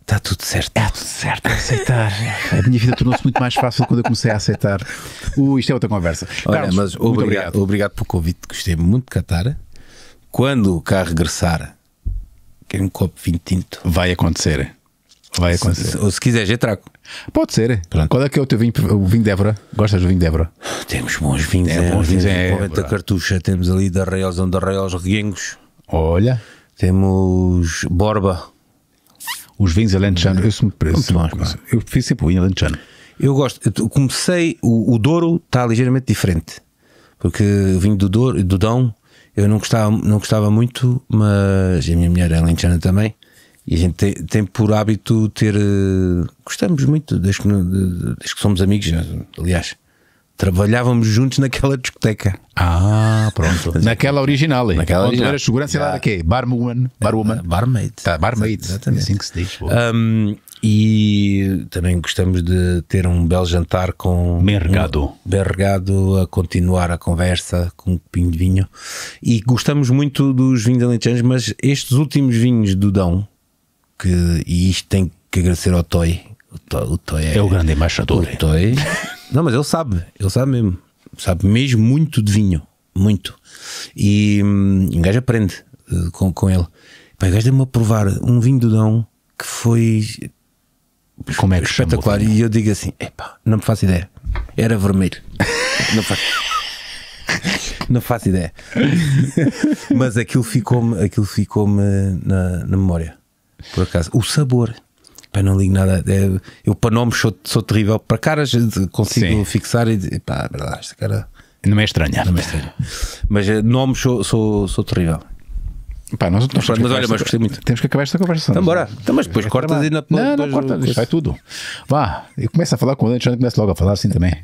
Está tudo certo. Está tudo certo aceitar. a minha vida tornou-se muito mais fácil quando eu comecei a aceitar. Uh, isto é outra conversa. Olha, Carlos, mas obrigado, obrigado. obrigado pelo convite. Gostei muito de Catar. Quando cá regressar quero é um copo de vinho tinto. Vai acontecer. Vai acontecer. Se, ou se quiseres, eu trago. Pode ser. Pronto. Qual é que é o teu vinho, o vinho Débora? Gostas do vinho Débora? Temos bons vinhos. É, bons vinhos temos é, Évora. Cartucha, temos ali da Reals, onde Reals, Reguengos. Olha. Temos Borba. Os vinhos alentejano, eu sou muito preso. eu fiz sempre o vinho alentejano. Eu gosto, eu comecei, o, o Douro está ligeiramente diferente, porque o vinho do Douro, do Dão, eu não gostava, não gostava muito, mas a minha mulher é lentejana também. E a gente tem, tem por hábito ter. Eh, gostamos muito, desde que, desde que somos amigos, aliás. Trabalhávamos juntos naquela discoteca. Ah, pronto. naquela original. Hein? Eh. Naquela original. era segurança yeah. lá era quê? Barwoman. É, Barwoman. Uh, barmaid. Tá, barmaid. Exatamente. É assim que se diz. Um, e também gostamos de ter um belo jantar com Mergado. Um Bergado a continuar a conversa com um copinho de vinho. E gostamos muito dos vinhos alentejanos, mas estes últimos vinhos do Dão, que, e isto tem que agradecer ao Toy. O Toy, o Toy é, é, o grande embaixador. O é. Toy, não, mas ele sabe, ele sabe mesmo. Sabe mesmo muito de vinho, muito. E hum, um gajo aprende uh, com, com ele. o gajo deu-me a provar um vinho do Dão que foi como é que espetacular. Chama e eu digo assim: epá, não me faço ideia. Era vermelho. não faço. Não faço ideia. Mas aquilo ficou-me aquilo ficou na, na memória. Por acaso. O sabor. não ligo nada. É, eu para nomes sou, sou terrível. Para caras consigo Sim. fixar e dizer, é verdade, esta cara. Não é estranha. Não é estranha. Mas eh, nomes sou, sou, sou terrível. Pá, nós, nós mas olha, mas gostei muito. Temos que acabar esta conversa. Então, é? bora. Então, mas depois é cortas acabar. e na Não, não corta, isto vai tudo. Vá, eu começo a falar com o Alexandre, começo logo a falar assim também.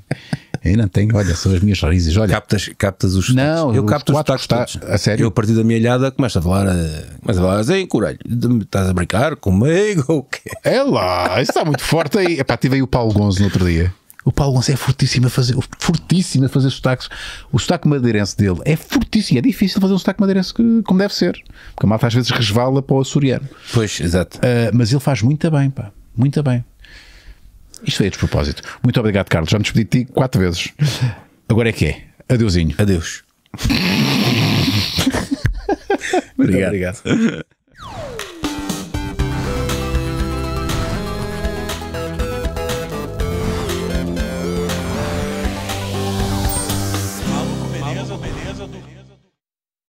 Eu não tenho, olha, são as minhas raízes. Olha. Captas, captas os Não, eu os capto os tacos está, A sério? Eu, a partir da minha olhada, começo a falar, eh, começo a falar assim, coralho, estás a brincar comigo ou quê? É lá, isso está muito forte aí. Epá, tive aí o Paulo Gonzo no outro dia. O Paulo Gonçalves é fortíssimo a fazer, fortíssimo a fazer sotaques. O sotaque madeirense dele é fortíssimo. É difícil fazer um sotaque madeirense que, como deve ser. Porque a malta às vezes resvala para o açoriano. Pois, exato. Uh, mas ele faz muito bem, pá. Muito bem. Isto é a despropósito. Muito obrigado, Carlos. Já me despedi de ti quatro vezes. Agora é que é. Adeusinho. Adeus. obrigado. obrigado.